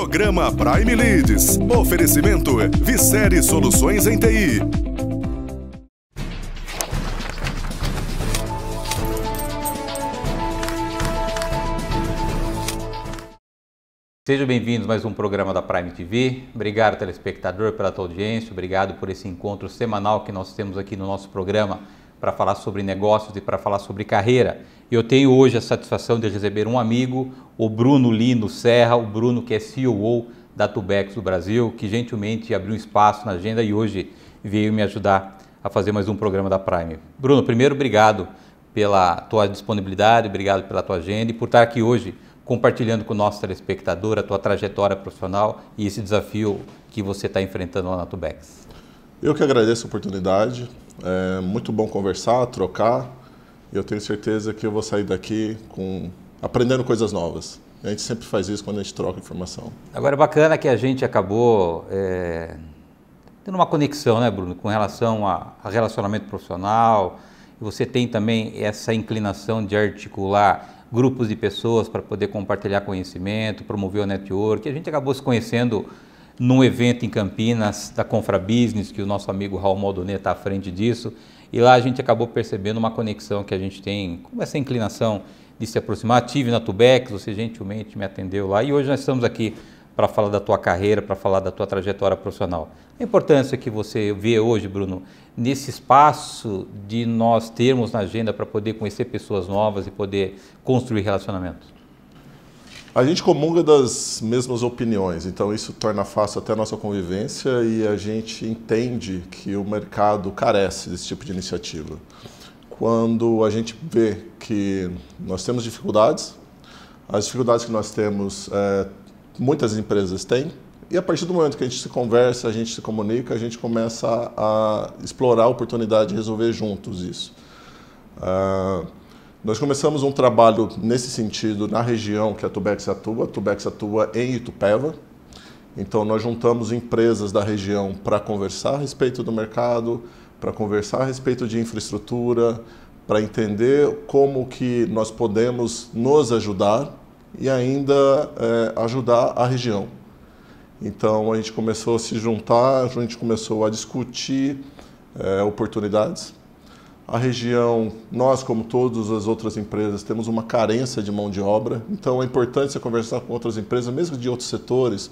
Programa Prime Leads. Oferecimento Vicere Soluções em TI. Sejam bem-vindos a mais um programa da Prime TV. Obrigado, telespectador, pela tua audiência. Obrigado por esse encontro semanal que nós temos aqui no nosso programa para falar sobre negócios e para falar sobre carreira. Eu tenho hoje a satisfação de receber um amigo, o Bruno Lino Serra, o Bruno que é CEO da Tubex do Brasil, que gentilmente abriu um espaço na agenda e hoje veio me ajudar a fazer mais um programa da Prime. Bruno, primeiro, obrigado pela tua disponibilidade, obrigado pela tua agenda e por estar aqui hoje compartilhando com o nosso telespectador a tua trajetória profissional e esse desafio que você está enfrentando lá na Tubex. Eu que agradeço a oportunidade, é muito bom conversar, trocar, eu tenho certeza que eu vou sair daqui com aprendendo coisas novas. A gente sempre faz isso quando a gente troca informação. Agora, é bacana que a gente acabou é, tendo uma conexão, né, Bruno, com relação a, a relacionamento profissional. Você tem também essa inclinação de articular grupos de pessoas para poder compartilhar conhecimento, promover o network. A gente acabou se conhecendo num evento em Campinas da Confra Business, que o nosso amigo Raul Maldonet está à frente disso. E lá a gente acabou percebendo uma conexão que a gente tem com essa inclinação de se aproximar. Tive na Tubex, você gentilmente me atendeu lá e hoje nós estamos aqui para falar da tua carreira, para falar da tua trajetória profissional. A importância que você vê hoje, Bruno, nesse espaço de nós termos na agenda para poder conhecer pessoas novas e poder construir relacionamentos. A gente comunga das mesmas opiniões, então isso torna fácil até a nossa convivência e a gente entende que o mercado carece desse tipo de iniciativa. Quando a gente vê que nós temos dificuldades, as dificuldades que nós temos, é, muitas empresas têm, e a partir do momento que a gente se conversa, a gente se comunica, a gente começa a explorar a oportunidade de resolver juntos isso. Uh, nós começamos um trabalho nesse sentido na região que a é Tubex atua. A Tubex atua em Itupeva. Então, nós juntamos empresas da região para conversar a respeito do mercado, para conversar a respeito de infraestrutura, para entender como que nós podemos nos ajudar e ainda é, ajudar a região. Então, a gente começou a se juntar, a gente começou a discutir é, oportunidades a região, nós como todas as outras empresas, temos uma carência de mão de obra, então é importante você conversar com outras empresas, mesmo de outros setores,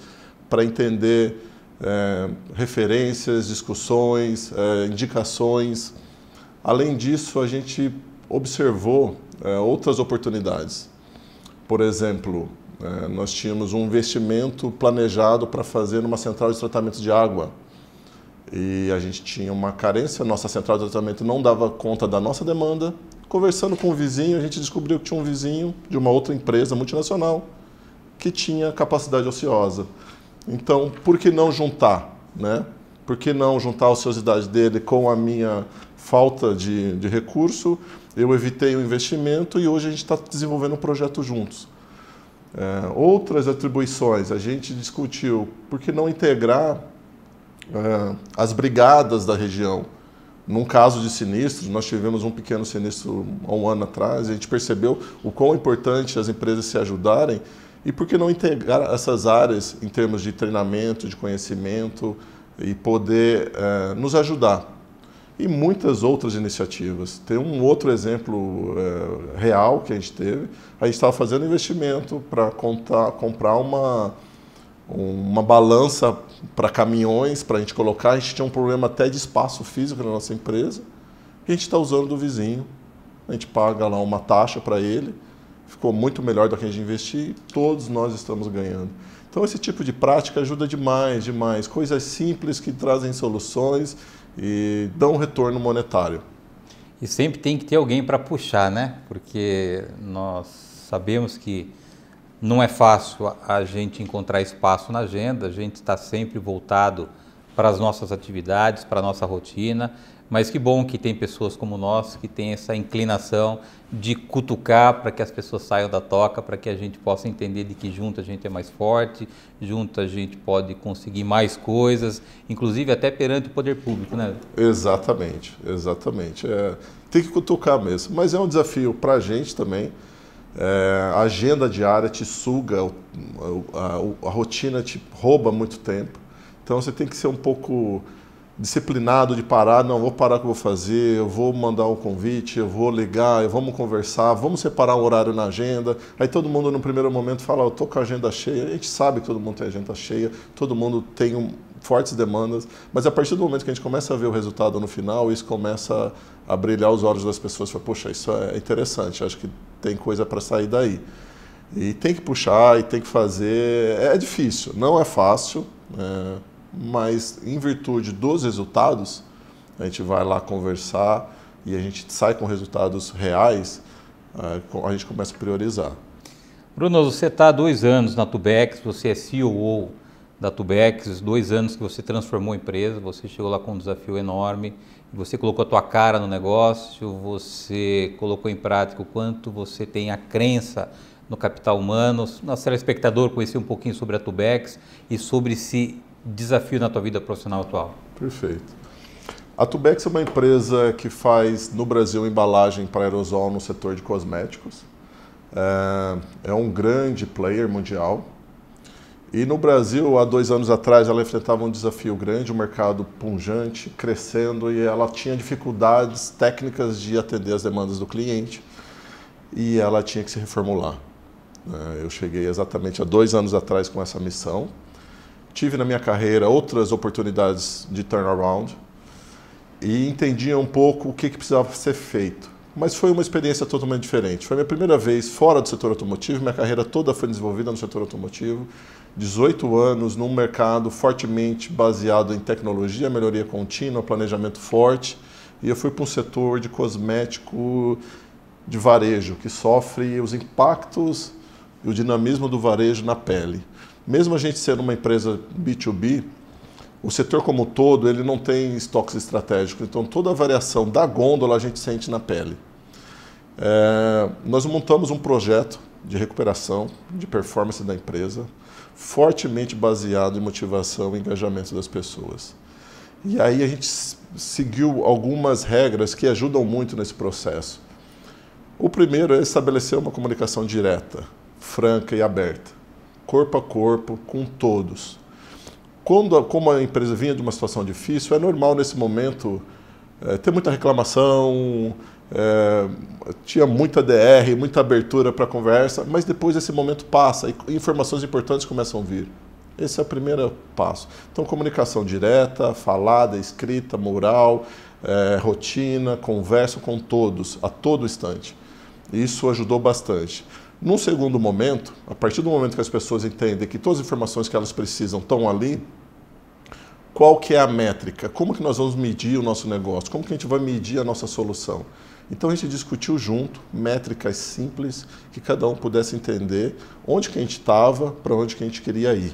para entender é, referências, discussões, é, indicações. Além disso, a gente observou é, outras oportunidades. Por exemplo, é, nós tínhamos um investimento planejado para fazer numa central de tratamento de água e a gente tinha uma carência, nossa central de tratamento não dava conta da nossa demanda. Conversando com o vizinho, a gente descobriu que tinha um vizinho de uma outra empresa multinacional que tinha capacidade ociosa. Então, por que não juntar, né? Por que não juntar a ociosidade dele com a minha falta de, de recurso? Eu evitei o investimento e hoje a gente está desenvolvendo um projeto juntos. É, outras atribuições, a gente discutiu por que não integrar é, as brigadas da região. Num caso de sinistros, nós tivemos um pequeno sinistro há um ano atrás, e a gente percebeu o quão importante as empresas se ajudarem e por que não integrar essas áreas em termos de treinamento, de conhecimento e poder é, nos ajudar. E muitas outras iniciativas. Tem um outro exemplo é, real que a gente teve: a gente estava fazendo investimento para comprar uma uma balança para caminhões para a gente colocar. A gente tinha um problema até de espaço físico na nossa empresa. a gente está usando do vizinho. A gente paga lá uma taxa para ele. Ficou muito melhor do que a gente investir. todos nós estamos ganhando. Então esse tipo de prática ajuda demais, demais. Coisas simples que trazem soluções e dão retorno monetário. E sempre tem que ter alguém para puxar, né? Porque nós sabemos que não é fácil a gente encontrar espaço na agenda, a gente está sempre voltado para as nossas atividades, para a nossa rotina, mas que bom que tem pessoas como nós que tem essa inclinação de cutucar para que as pessoas saiam da toca, para que a gente possa entender de que junto a gente é mais forte, junto a gente pode conseguir mais coisas, inclusive até perante o poder público, né? Exatamente, exatamente. É, tem que cutucar mesmo, mas é um desafio para a gente também. É, a agenda diária te suga, a, a, a rotina te rouba muito tempo. Então você tem que ser um pouco disciplinado de parar, não, vou parar o que eu vou fazer, eu vou mandar um convite, eu vou ligar, vamos conversar, vamos separar um horário na agenda. Aí todo mundo no primeiro momento fala, eu tô com a agenda cheia. A gente sabe que todo mundo tem agenda cheia, todo mundo tem um, fortes demandas, mas a partir do momento que a gente começa a ver o resultado no final, isso começa a brilhar os olhos das pessoas, fala, poxa, isso é interessante, acho que tem coisa para sair daí. E tem que puxar, e tem que fazer. É, é difícil, não é fácil. É mas em virtude dos resultados, a gente vai lá conversar e a gente sai com resultados reais, eh, a gente começa a priorizar. Bruno, você está há dois anos na Tubex, você é CEO da Tubex, dois anos que você transformou a empresa, você chegou lá com um desafio enorme, você colocou a tua cara no negócio, você colocou em prática o quanto você tem a crença no capital humano. Nosso telespectador conhecer um pouquinho sobre a Tubex e sobre se desafio na tua vida profissional atual? Perfeito. A Tubex é uma empresa que faz no Brasil embalagem para aerosol no setor de cosméticos. É, é um grande player mundial. E no Brasil, há dois anos atrás, ela enfrentava um desafio grande, um mercado punjante, crescendo, e ela tinha dificuldades técnicas de atender as demandas do cliente. E ela tinha que se reformular. Né? Eu cheguei exatamente há dois anos atrás com essa missão tive na minha carreira outras oportunidades de turnaround e entendia um pouco o que, que precisava ser feito. Mas foi uma experiência totalmente diferente. Foi a minha primeira vez fora do setor automotivo, minha carreira toda foi desenvolvida no setor automotivo. 18 anos num mercado fortemente baseado em tecnologia, melhoria contínua, planejamento forte. E eu fui para um setor de cosmético de varejo, que sofre os impactos e o dinamismo do varejo na pele mesmo a gente sendo uma empresa B2B, o setor como um todo ele não tem estoques estratégicos, então toda a variação da gôndola a gente sente na pele. É, nós montamos um projeto de recuperação de performance da empresa, fortemente baseado em motivação e engajamento das pessoas. E aí a gente seguiu algumas regras que ajudam muito nesse processo. O primeiro é estabelecer uma comunicação direta, franca e aberta corpo a corpo, com todos. Quando, como a empresa vinha de uma situação difícil, é normal nesse momento é, ter muita reclamação, é, tinha muita DR, muita abertura para conversa, mas depois esse momento passa e informações importantes começam a vir. Esse é o primeiro passo. Então, comunicação direta, falada, escrita, moral, é, rotina, conversa com todos, a todo instante. Isso ajudou bastante. Num segundo momento, a partir do momento que as pessoas entendem que todas as informações que elas precisam estão ali, qual que é a métrica? Como que nós vamos medir o nosso negócio? Como que a gente vai medir a nossa solução? Então a gente discutiu junto métricas simples que cada um pudesse entender onde que a gente estava, para onde que a gente queria ir.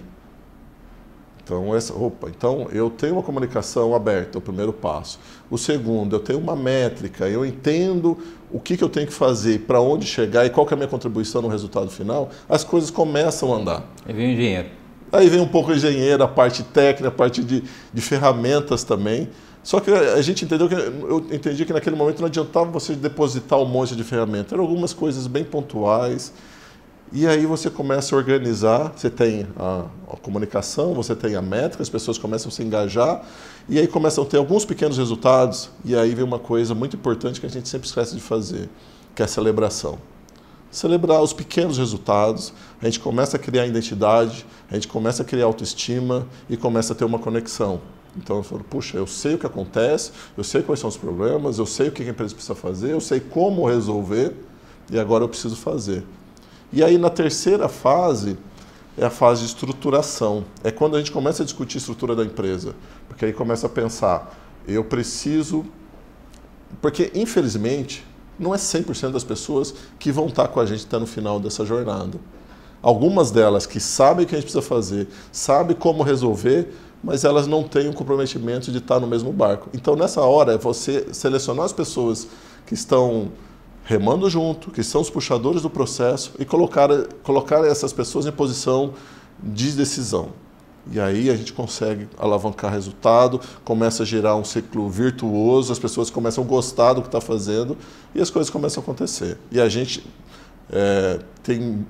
Então, essa, roupa. então eu tenho uma comunicação aberta, é o primeiro passo. O segundo, eu tenho uma métrica, eu entendo o que, que eu tenho que fazer, para onde chegar e qual que é a minha contribuição no resultado final, as coisas começam a andar. Aí vem o engenheiro. Aí vem um pouco o engenheiro, a parte técnica, a parte de, de ferramentas também. Só que a gente entendeu que eu entendi que naquele momento não adiantava você depositar um monte de ferramentas. Eram algumas coisas bem pontuais e aí você começa a organizar, você tem a, a, comunicação, você tem a métrica, as pessoas começam a se engajar e aí começam a ter alguns pequenos resultados. E aí vem uma coisa muito importante que a gente sempre esquece de fazer, que é a celebração. Celebrar os pequenos resultados, a gente começa a criar identidade, a gente começa a criar autoestima e começa a ter uma conexão. Então eu falo, puxa, eu sei o que acontece, eu sei quais são os problemas, eu sei o que a empresa precisa fazer, eu sei como resolver e agora eu preciso fazer. E aí, na terceira fase, é a fase de estruturação. É quando a gente começa a discutir a estrutura da empresa. Porque aí começa a pensar, eu preciso. Porque, infelizmente, não é 100% das pessoas que vão estar com a gente até no final dessa jornada. Algumas delas que sabem o que a gente precisa fazer, sabem como resolver, mas elas não têm o comprometimento de estar no mesmo barco. Então, nessa hora, é você selecionar as pessoas que estão remando junto, que são os puxadores do processo, e colocar, colocar essas pessoas em posição de decisão. E aí a gente consegue alavancar resultado, começa a gerar um ciclo virtuoso, as pessoas começam a gostar do que está fazendo e as coisas começam a acontecer. E a gente é, tem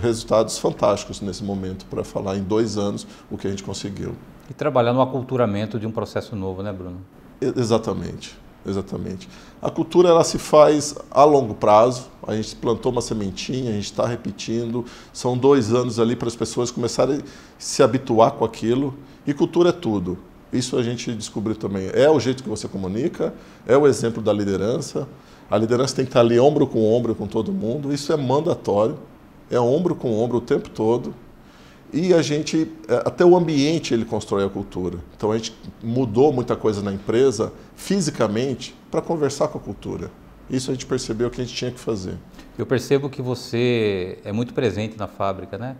resultados fantásticos nesse momento para falar em dois anos o que a gente conseguiu. E trabalhar no aculturamento de um processo novo, né, Bruno? Exatamente. Exatamente. A cultura ela se faz a longo prazo. A gente plantou uma sementinha, a gente está repetindo. São dois anos ali para as pessoas começarem a se habituar com aquilo. E cultura é tudo. Isso a gente descobriu também. É o jeito que você comunica, é o exemplo da liderança. A liderança tem que estar ali ombro com ombro com todo mundo. Isso é mandatório. É ombro com ombro o tempo todo. E a gente, é, até o ambiente ele constrói a cultura. Então a gente mudou muita coisa na empresa, fisicamente, para conversar com a cultura. Isso a gente percebeu que a gente tinha que fazer. Eu percebo que você é muito presente na fábrica, né?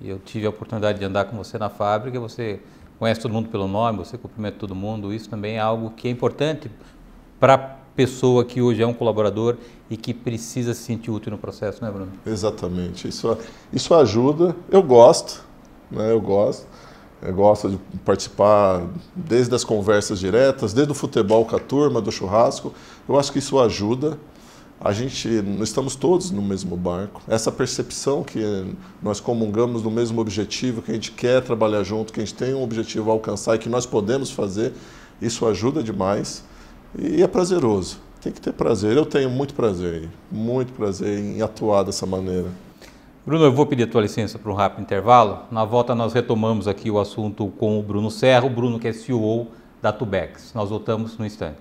Eu tive a oportunidade de andar com você na fábrica, você conhece todo mundo pelo nome, você cumprimenta todo mundo. Isso também é algo que é importante para a pessoa que hoje é um colaborador e que precisa se sentir útil no processo, né, Bruno? Exatamente. Isso, isso ajuda. Eu gosto né? eu gosto. Eu gosto de participar desde as conversas diretas, desde o futebol com a turma, do churrasco. Eu acho que isso ajuda. A gente, estamos todos no mesmo barco. Essa percepção que nós comungamos do mesmo objetivo, que a gente quer trabalhar junto, que a gente tem um objetivo a alcançar e que nós podemos fazer, isso ajuda demais. E é prazeroso. Tem que ter prazer. Eu tenho muito prazer, muito prazer em atuar dessa maneira. Bruno, eu vou pedir a tua licença para um rápido intervalo. Na volta nós retomamos aqui o assunto com o Bruno Serro, Bruno que é CEO da Tubex. Nós voltamos no instante.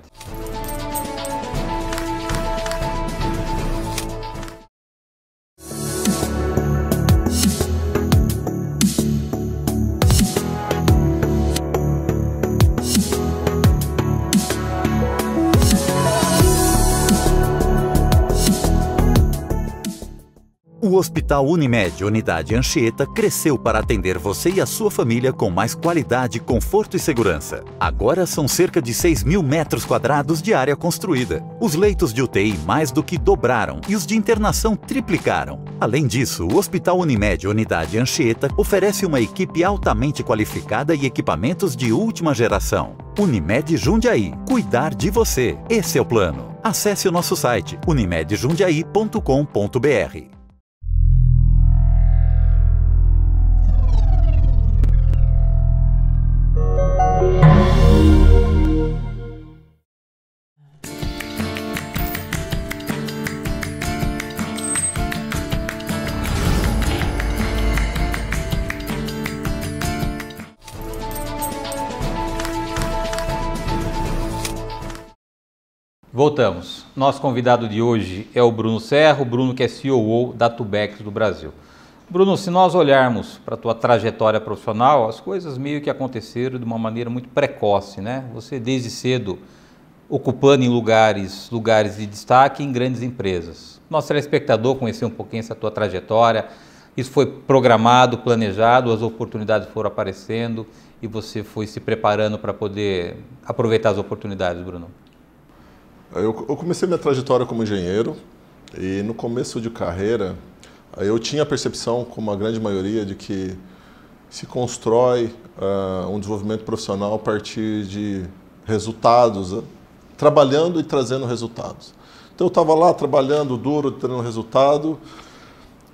Hospital Unimed Unidade Anchieta cresceu para atender você e a sua família com mais qualidade, conforto e segurança. Agora são cerca de 6 mil metros quadrados de área construída. Os leitos de UTI mais do que dobraram e os de internação triplicaram. Além disso, o Hospital Unimed Unidade Anchieta oferece uma equipe altamente qualificada e equipamentos de última geração. Unimed Jundiaí. Cuidar de você. Esse é o plano. Acesse o nosso site unimedjundiaí.com.br. Voltamos. Nosso convidado de hoje é o Bruno Serro, Bruno que é CEO da Tubex do Brasil. Bruno, se nós olharmos para a tua trajetória profissional, as coisas meio que aconteceram de uma maneira muito precoce, né? Você desde cedo ocupando em lugares, lugares de destaque em grandes empresas. Nosso telespectador conhecer um pouquinho essa tua trajetória, isso foi programado, planejado, as oportunidades foram aparecendo e você foi se preparando para poder aproveitar as oportunidades, Bruno. Eu, comecei minha trajetória como engenheiro e no começo de carreira eu tinha a percepção, como a grande maioria, de que se constrói uh, um desenvolvimento profissional a partir de resultados, né? trabalhando e trazendo resultados. Então eu estava lá trabalhando duro, tendo resultado,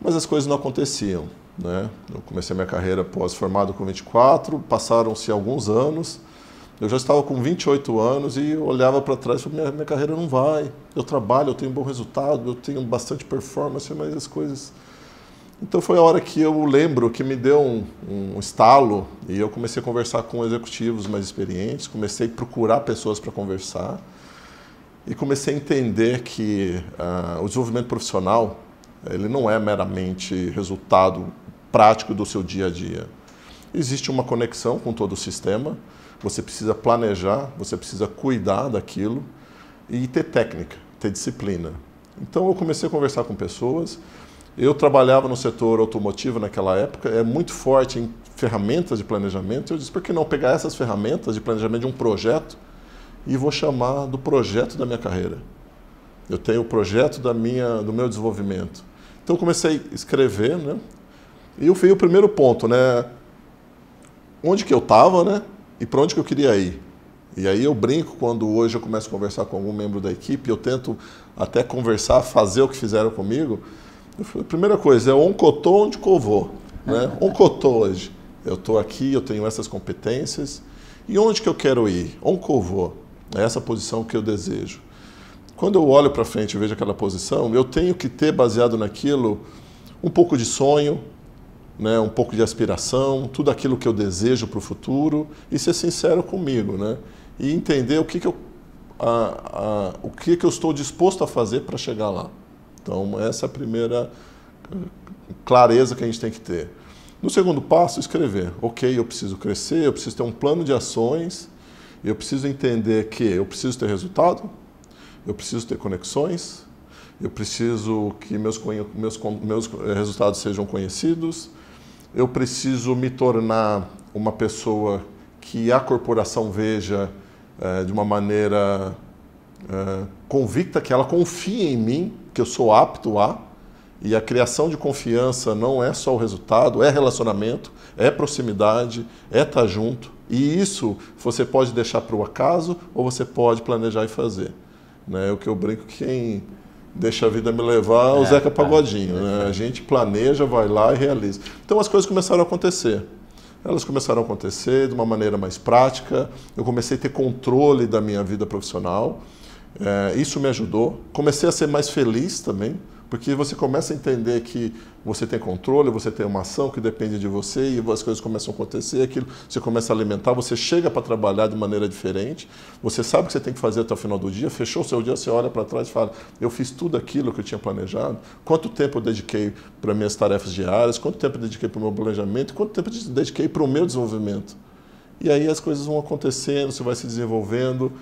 mas as coisas não aconteciam. Né? Eu comecei minha carreira pós-formado com 24, passaram-se alguns anos eu já estava com 28 anos e olhava para trás e falava, minha, minha carreira não vai. Eu trabalho, eu tenho bom resultado, eu tenho bastante performance, mas as coisas... Então foi a hora que eu lembro que me deu um, um estalo e eu comecei a conversar com executivos mais experientes, comecei a procurar pessoas para conversar e comecei a entender que uh, o desenvolvimento profissional ele não é meramente resultado prático do seu dia a dia. Existe uma conexão com todo o sistema, você precisa planejar, você precisa cuidar daquilo e ter técnica, ter disciplina. Então eu comecei a conversar com pessoas. Eu trabalhava no setor automotivo naquela época, é muito forte em ferramentas de planejamento. Eu disse, por que não pegar essas ferramentas de planejamento de um projeto e vou chamar do projeto da minha carreira? Eu tenho o projeto da minha, do meu desenvolvimento. Então eu comecei a escrever, né? E eu fui o primeiro ponto, né? Onde que eu estava, né? E para onde que eu queria ir? E aí eu brinco quando hoje eu começo a conversar com algum membro da equipe, eu tento até conversar, fazer o que fizeram comigo. Falo, primeira coisa, é um cotô onde covô. Né? cotô hoje. Eu estou aqui, eu tenho essas competências. E onde que eu quero ir? Um covô É essa posição que eu desejo. Quando eu olho para frente e vejo aquela posição, eu tenho que ter, baseado naquilo, um pouco de sonho, né, um pouco de aspiração, tudo aquilo que eu desejo para o futuro e ser sincero comigo, né? E entender o que, que eu a, a, o que, que eu estou disposto a fazer para chegar lá. Então essa é a primeira eh, clareza que a gente tem que ter. No segundo passo, escrever. Ok, eu preciso crescer, eu preciso ter um plano de ações, eu preciso entender que eu preciso ter resultado, eu preciso ter conexões, eu preciso que meus, meus, meus eh, resultados sejam conhecidos, eu preciso me tornar uma pessoa que a corporação veja é, de uma maneira é, convicta, que ela confie em mim, que eu sou apto a. E a criação de confiança não é só o resultado, é relacionamento, é proximidade, é estar tá junto. E isso você pode deixar para o acaso ou você pode planejar e fazer. Né? É o que eu brinco que quem deixa a vida me levar o é, Zeca é, Pagodinho. Né? É, né? A gente planeja, vai lá e realiza. Então as coisas começaram a acontecer. Elas começaram a acontecer de uma maneira mais prática. Eu comecei a ter controle da minha vida profissional. É, isso me ajudou. Comecei a ser mais feliz também. Porque você começa a entender que você tem controle, você tem uma ação que depende de você e as coisas começam a acontecer, aquilo você começa a alimentar, você chega para trabalhar de maneira diferente, você sabe o que você tem que fazer até o final do dia, fechou o seu dia, você olha para trás e fala: eu fiz tudo aquilo que eu tinha planejado, quanto tempo eu dediquei para minhas tarefas diárias, quanto tempo eu dediquei para o meu planejamento, quanto tempo eu dediquei para o meu desenvolvimento. E aí as coisas vão acontecendo, você vai se desenvolvendo.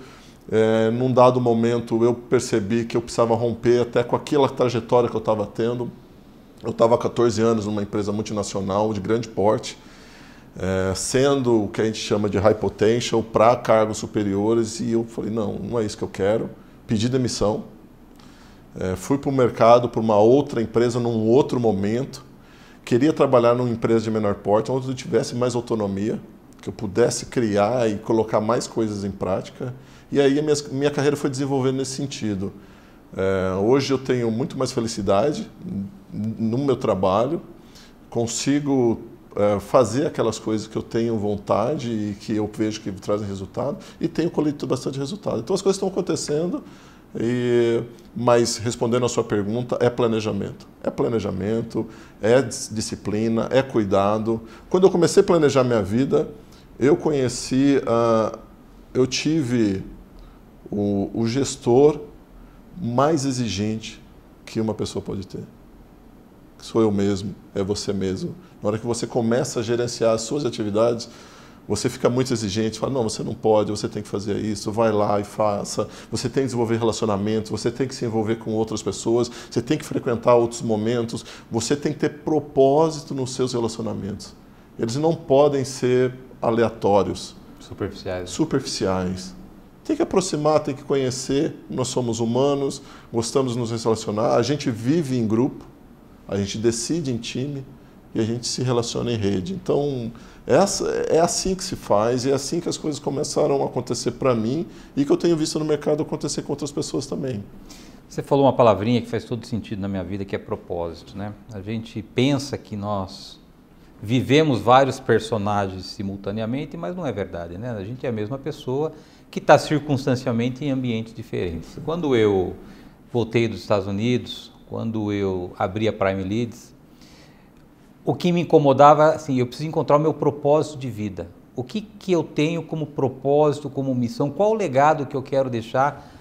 É, num dado momento eu percebi que eu precisava romper até com aquela trajetória que eu estava tendo. Eu estava há 14 anos numa empresa multinacional de grande porte, é, sendo o que a gente chama de high potential para cargos superiores, e eu falei: não, não é isso que eu quero. Pedi demissão, é, fui para o mercado, para uma outra empresa, num outro momento. Queria trabalhar numa empresa de menor porte, onde eu tivesse mais autonomia, que eu pudesse criar e colocar mais coisas em prática. E aí a minha, minha carreira foi desenvolvendo nesse sentido. É, hoje eu tenho muito mais felicidade no meu trabalho, consigo é, fazer aquelas coisas que eu tenho vontade e que eu vejo que trazem resultado e tenho colhido bastante resultado. Então as coisas estão acontecendo, e, mas respondendo a sua pergunta, é planejamento. É planejamento, é disciplina, é cuidado. Quando eu comecei a planejar minha vida, eu conheci, uh, eu tive o, o gestor mais exigente que uma pessoa pode ter. Sou eu mesmo, é você mesmo. Na hora que você começa a gerenciar as suas atividades, você fica muito exigente, fala, não, você não pode, você tem que fazer isso, vai lá e faça. Você tem que desenvolver relacionamentos, você tem que se envolver com outras pessoas, você tem que frequentar outros momentos, você tem que ter propósito nos seus relacionamentos. Eles não podem ser aleatórios. Superficiais. Superficiais. Tem que aproximar, tem que conhecer. Nós somos humanos, gostamos de nos relacionar, a gente vive em grupo, a gente decide em time e a gente se relaciona em rede. Então, essa, é assim que se faz e é assim que as coisas começaram a acontecer para mim e que eu tenho visto no mercado acontecer com outras pessoas também. Você falou uma palavrinha que faz todo sentido na minha vida, que é propósito, né? A gente pensa que nós vivemos vários personagens simultaneamente, mas não é verdade, né? A gente é a mesma pessoa que está circunstancialmente em ambientes diferentes. Quando eu voltei dos Estados Unidos, quando eu abri a Prime Leads, o que me incomodava, assim, eu preciso encontrar o meu propósito de vida. O que, que eu tenho como propósito, como missão, qual o legado que eu quero deixar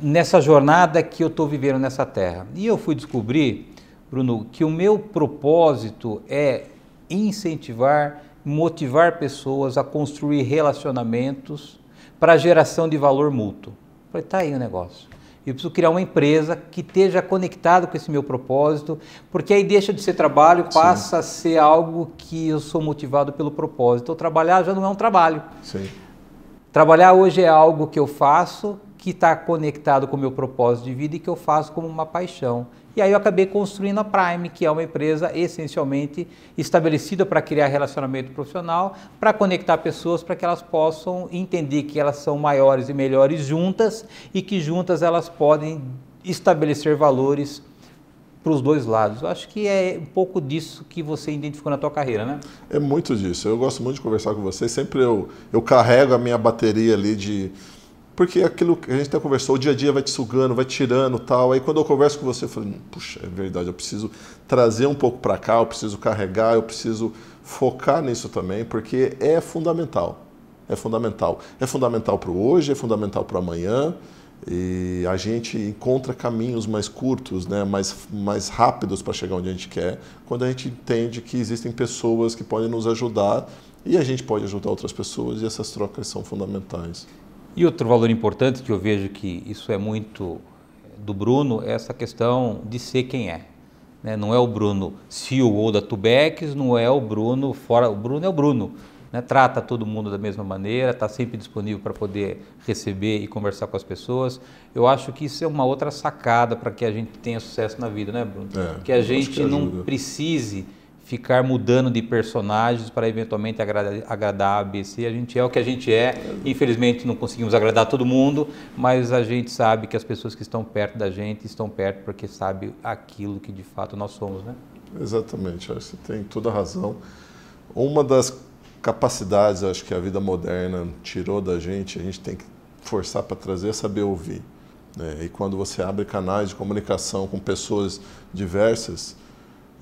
nessa jornada que eu estou vivendo nessa terra. E eu fui descobrir, Bruno, que o meu propósito é incentivar, motivar pessoas a construir relacionamentos para geração de valor mútuo. Eu falei, tá aí o negócio. Eu preciso criar uma empresa que esteja conectado com esse meu propósito, porque aí deixa de ser trabalho, passa Sim. a ser algo que eu sou motivado pelo propósito. Então, trabalhar já não é um trabalho. Sim. Trabalhar hoje é algo que eu faço que está conectado com o meu propósito de vida e que eu faço como uma paixão. E aí eu acabei construindo a Prime, que é uma empresa essencialmente estabelecida para criar relacionamento profissional, para conectar pessoas para que elas possam entender que elas são maiores e melhores juntas e que juntas elas podem estabelecer valores para os dois lados. Eu acho que é um pouco disso que você identificou na tua carreira, né? É muito disso. Eu gosto muito de conversar com você. Sempre eu, eu carrego a minha bateria ali de porque aquilo que a gente até conversou, o dia a dia vai te sugando, vai te tirando tal. Aí quando eu converso com você, eu falo, hum, puxa, é verdade, eu preciso trazer um pouco para cá, eu preciso carregar, eu preciso focar nisso também, porque é fundamental. É fundamental. É fundamental para o hoje, é fundamental para o amanhã. E a gente encontra caminhos mais curtos, né, mais, mais rápidos para chegar onde a gente quer, quando a gente entende que existem pessoas que podem nos ajudar e a gente pode ajudar outras pessoas e essas trocas são fundamentais. E outro valor importante que eu vejo que isso é muito eh, do Bruno é essa questão de ser quem é. Né? Não é o Bruno CEO da Tubex, não é o Bruno fora. O Bruno é o Bruno. Né? Trata todo mundo da mesma maneira, está sempre disponível para poder receber e conversar com as pessoas. Eu acho que isso é uma outra sacada para que a gente tenha sucesso na vida, né, Bruno? É, que a gente que não precise ficar mudando de personagens para eventualmente agradar, agradar a ABC. A gente é o que a gente é. Infelizmente não conseguimos agradar todo mundo, mas a gente sabe que as pessoas que estão perto da gente estão perto porque sabe aquilo que de fato nós somos, né? Exatamente, você tem toda a razão. Uma das capacidades, acho que a vida moderna tirou da gente, a gente tem que forçar para trazer é saber ouvir. Né? E quando você abre canais de comunicação com pessoas diversas,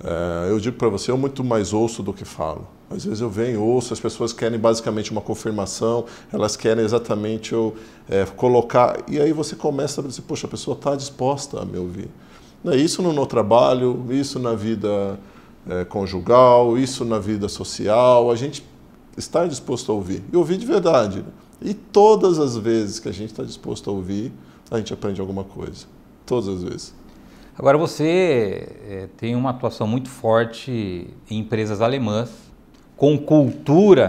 é, eu digo para você, eu muito mais ouço do que falo. Às vezes eu venho, ouço, as pessoas querem basicamente uma confirmação, elas querem exatamente eu é, colocar. E aí você começa a dizer, poxa, a pessoa está disposta a me ouvir. Né, isso no meu trabalho, isso na vida é, conjugal, isso na vida social, a gente está disposto a ouvir. E ouvir de verdade. Né. E todas as vezes que a gente está disposto a ouvir, a gente aprende alguma coisa. Todas as vezes. Agora você é, tem uma atuação muito forte em empresas alemãs, com cultura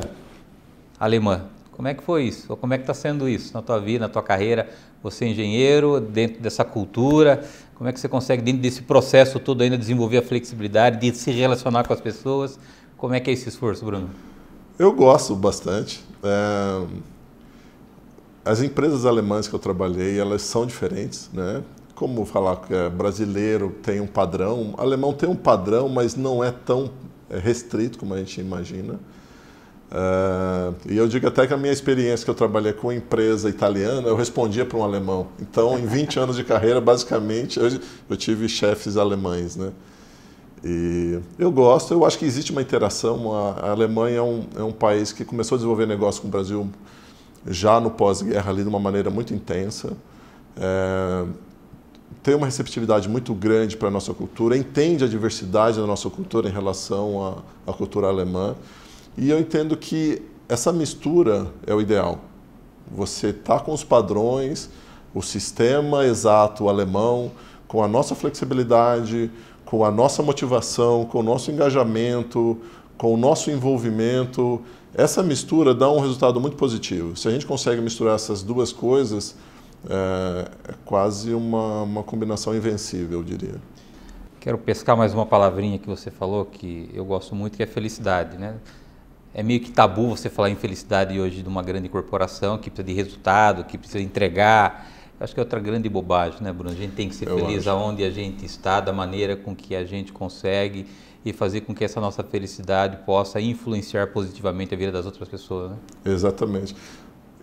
alemã. Como é que foi isso? Ou como é que está sendo isso na tua vida, na tua carreira? Você é engenheiro, dentro dessa cultura, como é que você consegue, dentro desse processo todo, ainda desenvolver a flexibilidade, de se relacionar com as pessoas? Como é que é esse esforço, Bruno? Eu gosto bastante. É... As empresas alemãs que eu trabalhei, elas são diferentes, né? como falar que é brasileiro tem um padrão, alemão tem um padrão, mas não é tão é, restrito como a gente imagina. Uh, e eu digo até que a minha experiência que eu trabalhei com empresa italiana, eu respondia para um alemão. Então, em 20 anos de carreira, basicamente, eu, eu tive chefes alemães, né? E eu gosto, eu acho que existe uma interação. A Alemanha é um, é um país que começou a desenvolver negócio com o Brasil já no pós-guerra, ali de uma maneira muito intensa. É, tem uma receptividade muito grande para a nossa cultura, entende a diversidade da nossa cultura em relação à, à cultura alemã. E eu entendo que essa mistura é o ideal. Você está com os padrões, o sistema exato alemão, com a nossa flexibilidade, com a nossa motivação, com o nosso engajamento, com o nosso envolvimento. Essa mistura dá um resultado muito positivo. Se a gente consegue misturar essas duas coisas, é, é quase uma, uma combinação invencível, eu diria. Quero pescar mais uma palavrinha que você falou que eu gosto muito, que é felicidade, né? É meio que tabu você falar em felicidade hoje de uma grande corporação que precisa de resultado, que precisa entregar. Acho que é outra grande bobagem, né, Bruno? A gente tem que ser eu feliz acho. aonde a gente está, da maneira com que a gente consegue e fazer com que essa nossa felicidade possa influenciar positivamente a vida das outras pessoas, né? Exatamente.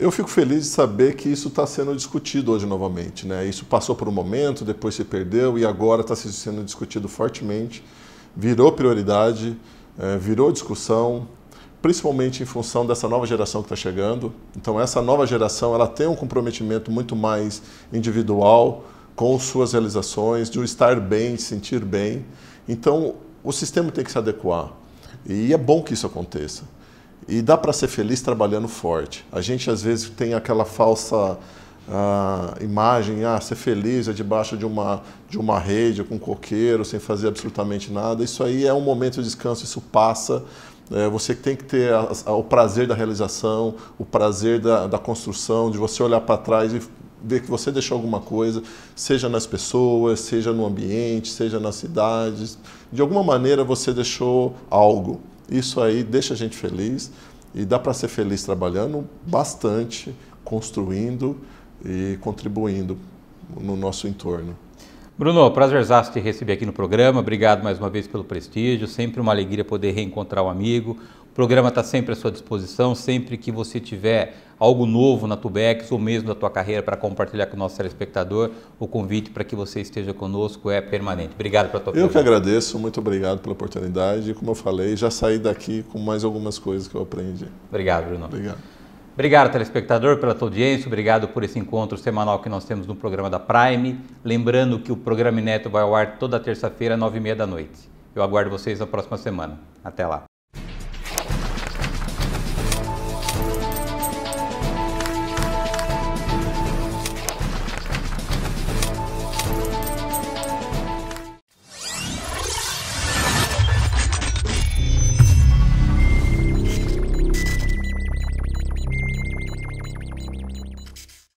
Eu fico feliz de saber que isso está sendo discutido hoje novamente. Né? Isso passou por um momento, depois se perdeu e agora está sendo discutido fortemente. Virou prioridade, é, virou discussão, principalmente em função dessa nova geração que está chegando. Então, essa nova geração ela tem um comprometimento muito mais individual com suas realizações, de estar bem, de sentir bem. Então, o sistema tem que se adequar. E é bom que isso aconteça. E dá para ser feliz trabalhando forte. A gente às vezes tem aquela falsa ah, imagem, ah, ser feliz é debaixo de uma, de uma rede, com um coqueiro, sem fazer absolutamente nada. Isso aí é um momento de descanso, isso passa. É, você tem que ter a, a, o prazer da realização, o prazer da, da construção, de você olhar para trás e ver que você deixou alguma coisa, seja nas pessoas, seja no ambiente, seja nas cidades. De alguma maneira você deixou algo. Isso aí deixa a gente feliz e dá para ser feliz trabalhando bastante, construindo e contribuindo no nosso entorno. Bruno, prazerzaço te receber aqui no programa. Obrigado mais uma vez pelo prestígio. Sempre uma alegria poder reencontrar um amigo, o programa está sempre à sua disposição, sempre que você tiver algo novo na Tubex ou mesmo da tua carreira para compartilhar com o nosso telespectador, o convite para que você esteja conosco é permanente. Obrigado pela tua Eu que agradeço, muito obrigado pela oportunidade. Como eu falei, já saí daqui com mais algumas coisas que eu aprendi. Obrigado, Bruno. Obrigado. Obrigado, telespectador, pela tua audiência. Obrigado por esse encontro semanal que nós temos no programa da Prime. Lembrando que o programa Neto vai ao ar toda terça-feira, às nove e meia da noite. Eu aguardo vocês na próxima semana. Até lá.